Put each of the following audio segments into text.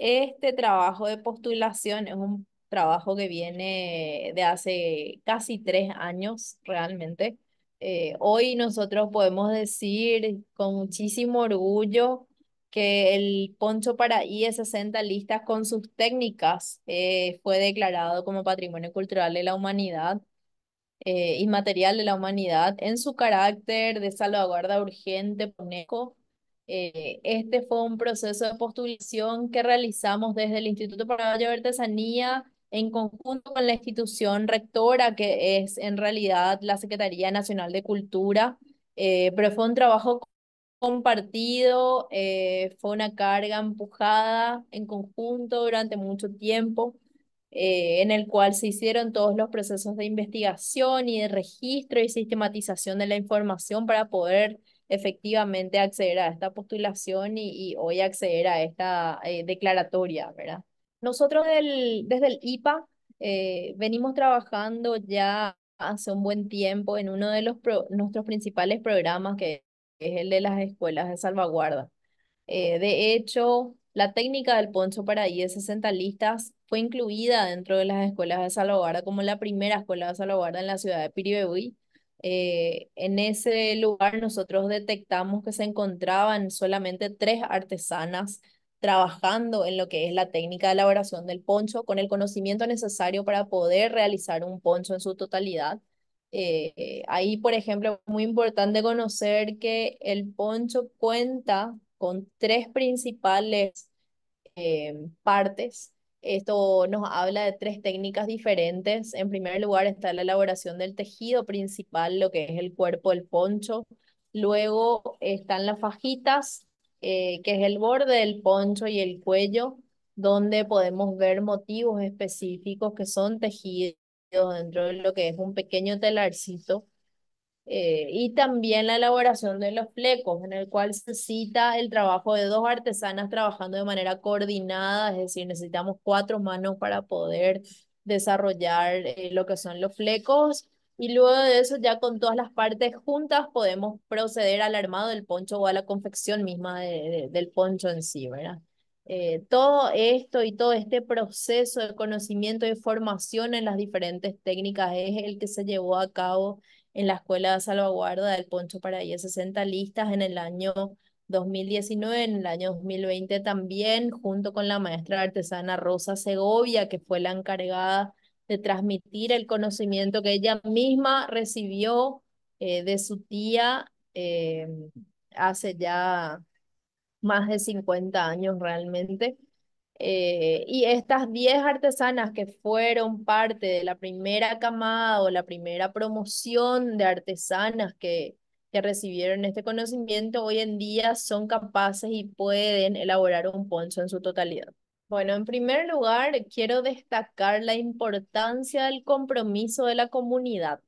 Este trabajo de postulación es un trabajo que viene de hace casi tres años realmente. Eh, hoy nosotros podemos decir con muchísimo orgullo que el Poncho para IE60 listas con sus técnicas eh, fue declarado como Patrimonio Cultural de la Humanidad eh, inmaterial de la humanidad en su carácter de salvaguarda urgente por eh, este fue un proceso de postulación que realizamos desde el Instituto para de Artesanía en conjunto con la institución rectora, que es en realidad la Secretaría Nacional de Cultura, eh, pero fue un trabajo compartido, eh, fue una carga empujada en conjunto durante mucho tiempo, en el cual se hicieron todos los procesos de investigación y de registro y sistematización de la información para poder efectivamente acceder a esta postulación y, hoy acceder a esta eh, declaratoria, ¿verdad? Nosotros desde el IPA eh, venimos trabajando ya hace un buen tiempo en uno de los nuestros principales programas, que es el de las escuelas de salvaguarda. Eh, de hecho, la técnica del poncho para 10 60 listas fue incluida dentro de las escuelas de salvaguarda como la primera escuela de salvaguarda en la ciudad de Piribebuy eh, en ese lugar nosotros detectamos que se encontraban solamente tres artesanas trabajando en lo que es la técnica de elaboración del poncho con el conocimiento necesario para poder realizar un poncho en su totalidad. Eh, ahí, por ejemplo, es muy importante conocer que el poncho cuenta con tres principales eh, partes esto nos habla de tres técnicas diferentes. En primer lugar está la elaboración del tejido principal, lo que es el cuerpo, el poncho. Luego están las fajitas, eh, que es el borde del poncho y el cuello, donde podemos ver motivos específicos que son tejidos dentro de lo que es un pequeño telarcito eh, y también la elaboración de los flecos, en el cual se cita el trabajo de dos artesanas trabajando de manera coordinada, es decir, necesitamos cuatro manos para poder desarrollar eh, lo que son los flecos. Y luego de eso, ya con todas las partes juntas, podemos proceder al armado del poncho o a la confección misma del poncho en sí, ¿verdad? Eh, todo esto y todo este proceso de conocimiento y formación en las diferentes técnicas es el que se llevó a cabo en la Escuela de Salvaguarda del Poncho para 60 listas en el año 2019, en el año 2020 también, junto con la maestra artesana Rosa Segovia, que fue la encargada de transmitir el conocimiento que ella misma recibió eh, de su tía eh, hace ya más de 50 años realmente. Eh, y estas 10 artesanas que fueron parte de la primera camada o la primera promoción de artesanas que, que recibieron este conocimiento, hoy en día son capaces y pueden elaborar un poncho en su totalidad. Bueno, en primer lugar, quiero destacar la importancia del compromiso de la comunidad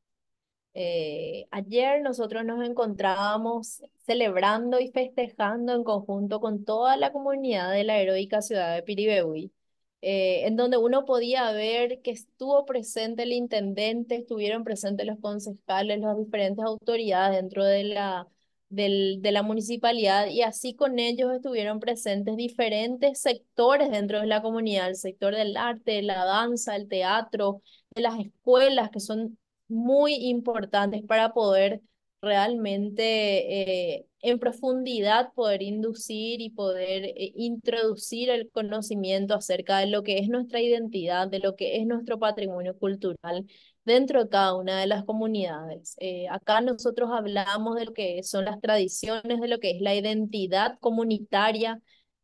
eh, ayer nosotros nos encontrábamos celebrando y festejando en conjunto con toda la comunidad de la heroica ciudad de Piribebuy, eh, en donde uno podía ver que estuvo presente el intendente, estuvieron presentes los concejales, las diferentes autoridades dentro de la, de la municipalidad y así con ellos estuvieron presentes diferentes sectores dentro de la comunidad, el sector del arte, la danza, el teatro, de las escuelas, que son muy importantes para poder realmente eh, en profundidad poder inducir y poder eh, introducir el conocimiento acerca de lo que es nuestra identidad, de lo que es nuestro patrimonio cultural dentro de cada una de las comunidades. Eh, acá nosotros hablamos de lo que son las tradiciones, de lo que es la identidad comunitaria.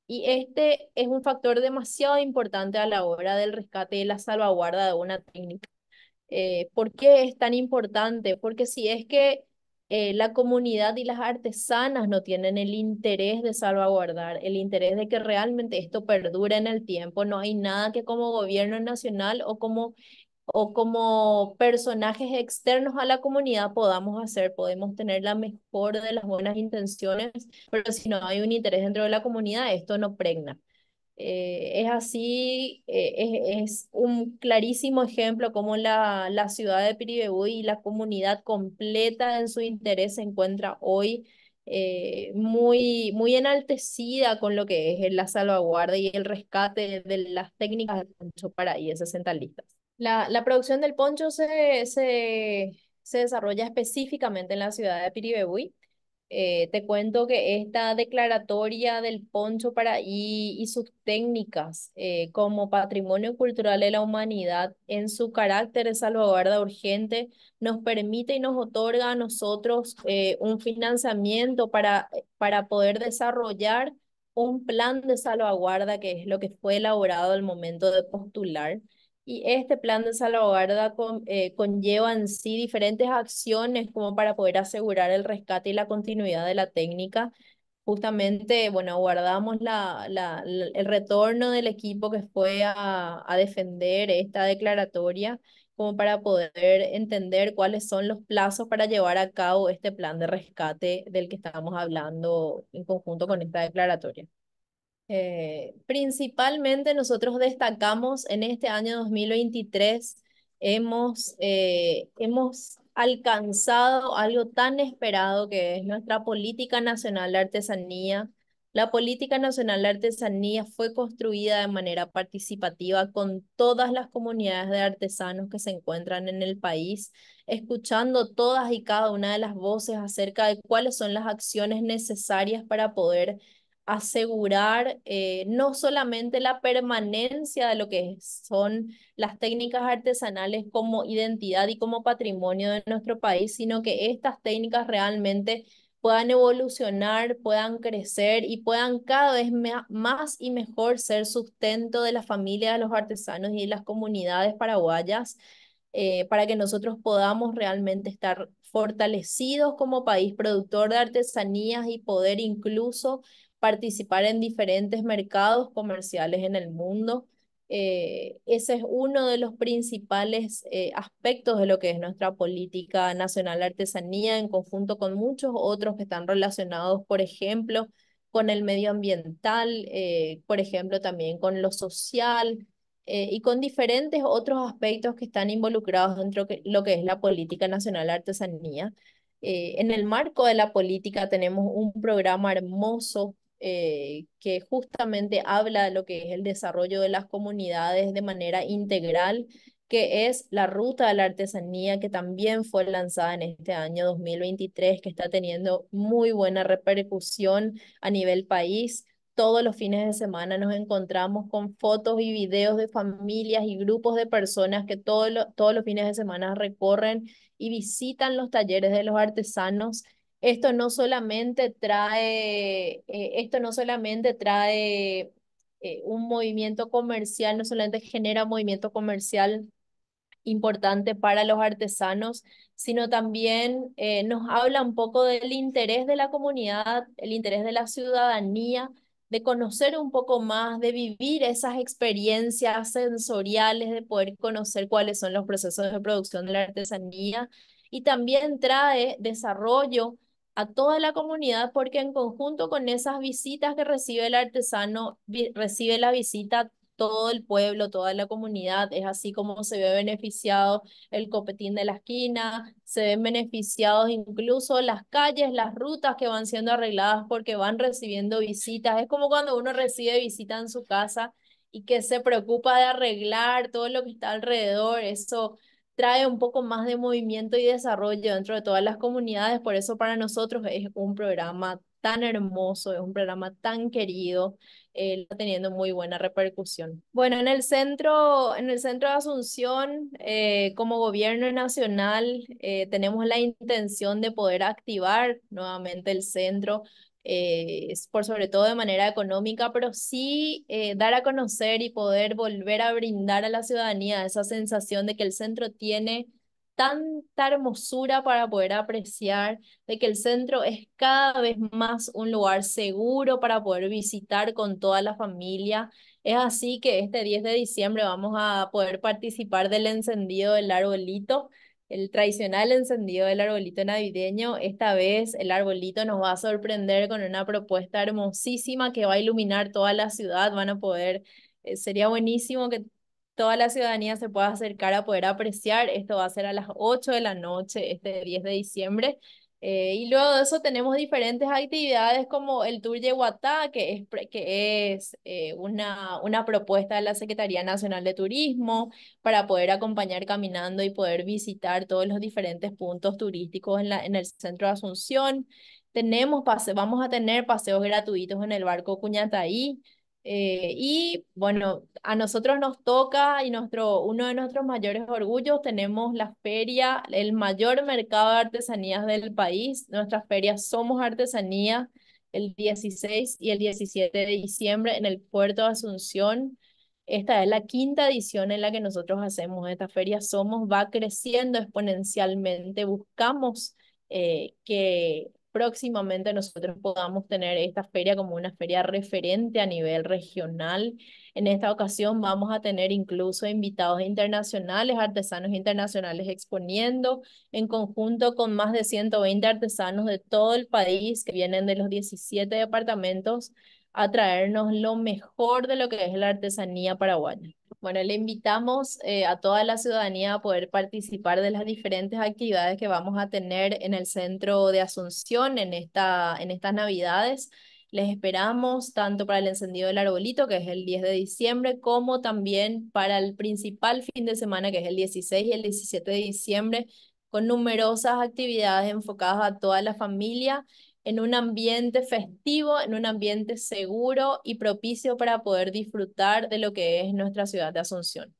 Y este es un factor demasiado importante a la hora del rescate y la salvaguarda de una técnica. Eh, ¿Por qué es tan importante? Porque si es que eh, la comunidad y las artesanas no tienen el interés de salvaguardar, el interés de que realmente esto perdure en el tiempo, no hay nada que como gobierno nacional o como o como personajes externos a la comunidad podamos hacer, podemos tener la mejor de las buenas intenciones, pero si no hay un interés dentro de la comunidad, esto no pregna. Eh, es así, eh, es, un clarísimo ejemplo cómo la, la ciudad de Piribebuy y la comunidad completa en su interés se encuentra hoy eh, muy, muy enaltecida con lo que es la salvaguarda y el rescate de las técnicas del poncho para IES e centralistas. La, la producción del poncho se, se, se desarrolla específicamente en la ciudad de Piribebuy eh, te cuento que esta declaratoria del poncho para y, y sus técnicas eh, como patrimonio cultural de la humanidad en su carácter de salvaguarda urgente nos permite y nos otorga a nosotros eh, un financiamiento para, para poder desarrollar un plan de salvaguarda que es lo que fue elaborado al momento de postular y este plan de salvaguarda eh, conlleva en sí diferentes acciones como para poder asegurar el rescate y la continuidad de la técnica. Justamente, bueno, guardamos el retorno del equipo que fue a, a defender esta declaratoria como para poder entender cuáles son los plazos para llevar a cabo este plan de rescate del que estábamos hablando en conjunto con esta declaratoria. Eh, principalmente nosotros destacamos en este año 2023, hemos, eh, hemos alcanzado algo tan esperado que es nuestra Política Nacional de Artesanía. La Política Nacional de Artesanía fue construida de manera participativa con todas las comunidades de artesanos que se encuentran en el país, escuchando todas y cada una de las voces acerca de cuáles son las acciones necesarias para poder asegurar eh, no solamente la permanencia de lo que son las técnicas artesanales como identidad y como patrimonio de nuestro país, sino que estas técnicas realmente puedan evolucionar, puedan crecer y puedan cada vez más y mejor ser sustento de la familia de los artesanos y las comunidades paraguayas, eh, para que nosotros podamos realmente estar fortalecidos como país productor de artesanías y poder incluso participar en diferentes mercados comerciales en el mundo. Eh, ese es uno de los principales eh, aspectos de lo que es nuestra política nacional artesanía en conjunto con muchos otros que están relacionados, por ejemplo, con el medioambiental, eh, por ejemplo, también con lo social y con diferentes otros aspectos que están involucrados dentro de lo que es la política nacional artesanía. en el marco de la política tenemos un programa hermoso eh, que justamente habla de lo que es el desarrollo de las comunidades de manera integral, que es la ruta de la artesanía que también fue lanzada en este año 2023, que está teniendo muy buena repercusión a nivel país. Todos los fines de semana nos encontramos con fotos y videos de familias y grupos de personas que todos los fines de semana recorren y visitan los talleres de los artesanos esto no solamente trae, eh, esto no solamente trae eh, un movimiento comercial, no solamente genera movimiento comercial importante para los artesanos, sino también eh, nos habla un poco del interés de la comunidad, el interés de la ciudadanía, de conocer un poco más, de vivir esas experiencias sensoriales, de poder conocer cuáles son los procesos de producción de la artesanía y también trae desarrollo a toda la comunidad porque en conjunto con esas visitas que recibe el artesano, recibe la visita todo el pueblo, toda la comunidad, es así como se ve beneficiado el copetín de la esquina, se ven beneficiados incluso las calles, las rutas que van siendo arregladas porque van recibiendo visitas, es como cuando uno recibe visita en su casa y que se preocupa de arreglar todo lo que está alrededor, eso trae un poco más de movimiento y desarrollo dentro de todas las comunidades, por eso para nosotros es un programa tan hermoso, es un programa tan querido, eh, está teniendo muy buena repercusión. Bueno, en el centro, en el centro de Asunción, eh, como gobierno nacional, eh, tenemos la intención de poder activar nuevamente el centro eh, por sobre todo de manera económica, pero sí eh, dar a conocer y poder volver a brindar a la ciudadanía esa sensación de que el centro tiene tanta hermosura para poder apreciar, de que el centro es cada vez más un lugar seguro para poder visitar con toda la familia. Es así que este 10 de diciembre vamos a poder participar del encendido del arbolito el tradicional encendido del arbolito navideño. Esta vez el arbolito nos va a sorprender con una propuesta hermosísima que va a iluminar toda la ciudad. Van a poder, eh, sería buenísimo que toda la ciudadanía se pueda acercar a poder apreciar. Esto va a ser a las 8 de la noche, este 10 de diciembre. Eh, y luego de eso tenemos diferentes actividades como el Tour Yehuatá, que es, que es eh, una, propuesta de la Secretaría Nacional de Turismo para poder acompañar caminando y poder visitar todos los diferentes puntos turísticos en, el centro de Asunción. vamos a tener paseos gratuitos en el barco Cuñataí, eh, y bueno, a nosotros nos toca y nuestro, uno de nuestros mayores orgullos tenemos la feria, el mayor mercado de artesanías del país. Nuestras ferias Somos Artesanía el 16 y el 17 de diciembre en el puerto de Asunción. Esta es la quinta edición en la que nosotros hacemos esta feria Somos, va creciendo exponencialmente. Buscamos eh, que próximamente nosotros podamos tener esta feria como una feria referente a nivel regional. En esta ocasión vamos a tener incluso invitados internacionales, artesanos internacionales exponiendo en conjunto con más de 120 artesanos de todo el país que vienen de los 17 departamentos a traernos lo mejor de lo que es la artesanía paraguaya. Bueno, le invitamos eh, a toda la ciudadanía a poder participar de las diferentes actividades que vamos a tener en el centro de Asunción en, esta, en estas Navidades. Les esperamos tanto para el encendido del arbolito, que es el 10 de diciembre, como también para el principal fin de semana, que es el 16 y el 17 de diciembre, con numerosas actividades enfocadas a toda la familia en un ambiente festivo, en un ambiente seguro y propicio para poder disfrutar de lo que es nuestra ciudad de Asunción.